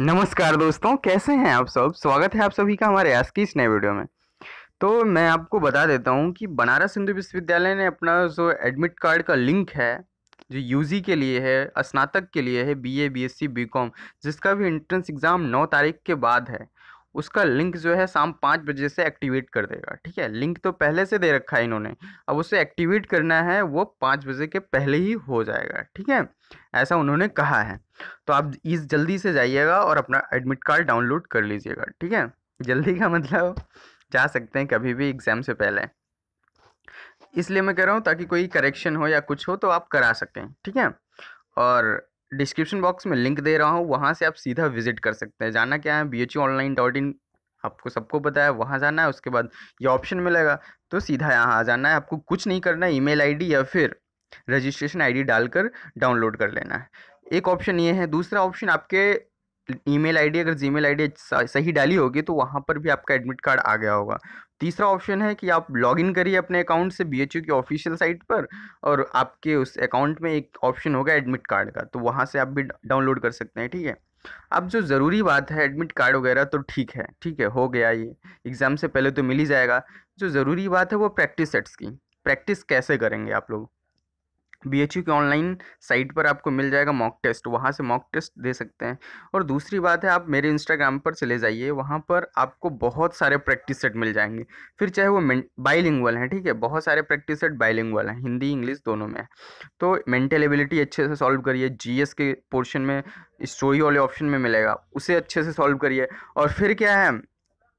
नमस्कार दोस्तों कैसे हैं आप सब स्वागत है आप सभी का हमारे आज की इस नए वीडियो में तो मैं आपको बता देता हूं कि बनारस हिंदू विश्वविद्यालय ने अपना जो एडमिट कार्ड का लिंक है जो यूजी के लिए है स्नातक के लिए है बीए बीएससी बीकॉम जिसका भी एंट्रेंस एग्ज़ाम नौ तारीख के बाद है उसका लिंक जो है शाम पाँच बजे से एक्टिवेट कर देगा ठीक है लिंक तो पहले से दे रखा है इन्होंने अब उसे एक्टिवेट करना है वो पाँच बजे के पहले ही हो जाएगा ठीक है ऐसा उन्होंने कहा है तो आप इस जल्दी से जाइएगा और अपना एडमिट कार्ड डाउनलोड कर लीजिएगा ठीक है जल्दी का मतलब जा सकते हैं कभी भी एग्ज़ाम से पहले इसलिए मैं कह रहा हूँ ताकि कोई करेक्शन हो या कुछ हो तो आप करा सकें ठीक है और डिस्क्रिप्शन बॉक्स में लिंक दे रहा हूँ वहाँ से आप सीधा विजिट कर सकते हैं जाना क्या है B H online dot in आपको सबको पता है वहाँ जाना है उसके बाद ये ऑप्शन मिलेगा तो सीधा यहाँ आ जाना है आपको कुछ नहीं करना है ईमेल आईडी या फिर रजिस्ट्रेशन आईडी डालकर डाउनलोड कर लेना है एक ऑप्शन ये है दूसरा ऑप्शन आपके ईमेल आईडी अगर जीमेल आईडी सही डाली होगी तो वहाँ पर भी आपका एडमिट कार्ड आ गया होगा तीसरा ऑप्शन है कि आप लॉगिन करिए अपने अकाउंट से बी की ऑफिशियल साइट पर और आपके उस अकाउंट में एक ऑप्शन होगा एडमिट कार्ड का तो वहाँ से आप भी डाउनलोड कर सकते हैं ठीक है अब जो ज़रूरी बात है एडमिट कार्ड वगैरह तो ठीक है ठीक है हो गया ये एग्ज़ाम से पहले तो मिल ही जाएगा जो ज़रूरी बात है वो प्रैक्टिस सेट्स की प्रैक्टिस कैसे करेंगे आप लोग बी एच यू की ऑनलाइन साइट पर आपको मिल जाएगा मॉक टेस्ट वहाँ से मॉक टेस्ट दे सकते हैं और दूसरी बात है आप मेरे इंस्टाग्राम पर चले जाइए वहाँ पर आपको बहुत सारे प्रैक्टिस सेट मिल जाएंगे फिर चाहे वो बाइलिंगुअल हैं ठीक है बहुत सारे प्रैक्टिस सेट बाइलिंगुअल हैं हिंदी इंग्लिश दोनों में तो मेंटल एबिलिटी अच्छे से सॉल्व करिए जी के पोर्शन में स्टोरी वाले ऑप्शन में मिलेगा उसे अच्छे से सॉल्व करिए और फिर क्या है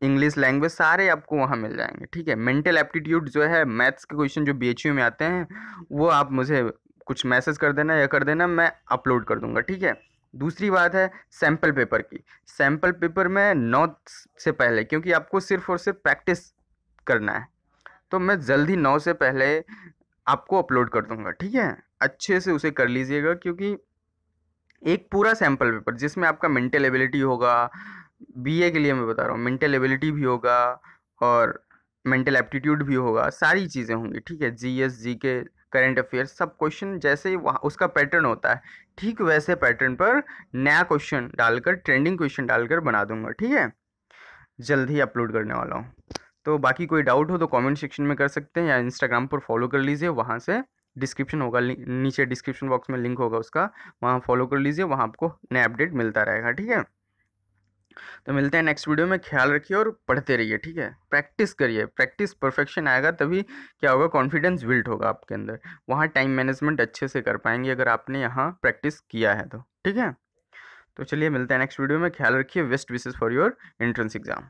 इंग्लिश लैंग्वेज सारे आपको वहाँ मिल जाएंगे ठीक है मेंटल एप्टीट्यूड जो है मैथ्स के क्वेश्चन जो बी में आते हैं वो आप मुझे कुछ मैसेज कर देना या कर देना मैं अपलोड कर दूँगा ठीक है दूसरी बात है सैम्पल पेपर की सैम्पल पेपर में नौ से पहले क्योंकि आपको सिर्फ और सिर्फ प्रैक्टिस करना है तो मैं जल्दी नौ से पहले आपको अपलोड कर दूंगा ठीक है अच्छे से उसे कर लीजिएगा क्योंकि एक पूरा सैम्पल पेपर जिसमें आपका मेंटल एबिलिटी होगा बीए के लिए मैं बता रहा हूँ मेंटल एबिलिटी भी होगा और मेंटल एप्टीट्यूड भी होगा सारी चीज़ें होंगी ठीक है जी एस जी के करेंट अफेयर्स सब क्वेश्चन जैसे ही वहाँ उसका पैटर्न होता है ठीक वैसे पैटर्न पर नया क्वेश्चन डालकर ट्रेंडिंग क्वेश्चन डालकर बना दूंगा ठीक है जल्द ही अपलोड करने वाला हूँ तो बाकी कोई डाउट हो तो कमेंट सेक्शन में कर सकते हैं या इंस्टाग्राम पर फॉलो कर लीजिए वहाँ से डिस्क्रिप्शन होगा नीचे डिस्क्रिप्शन बॉक्स में लिंक होगा उसका वहाँ फॉलो कर लीजिए वहाँ आपको नया अपडेट मिलता रहेगा ठीक है तो मिलते हैं नेक्स्ट वीडियो में ख्याल रखिए और पढ़ते रहिए ठीक है प्रैक्टिस करिए प्रैक्टिस परफेक्शन आएगा तभी क्या होगा कॉन्फिडेंस बिल्ट होगा आपके अंदर वहाँ टाइम मैनेजमेंट अच्छे से कर पाएंगे अगर आपने यहाँ प्रैक्टिस किया है तो ठीक है तो चलिए मिलते हैं नेक्स्ट वीडियो में ख्याल रखिए best wishes for your entrance exam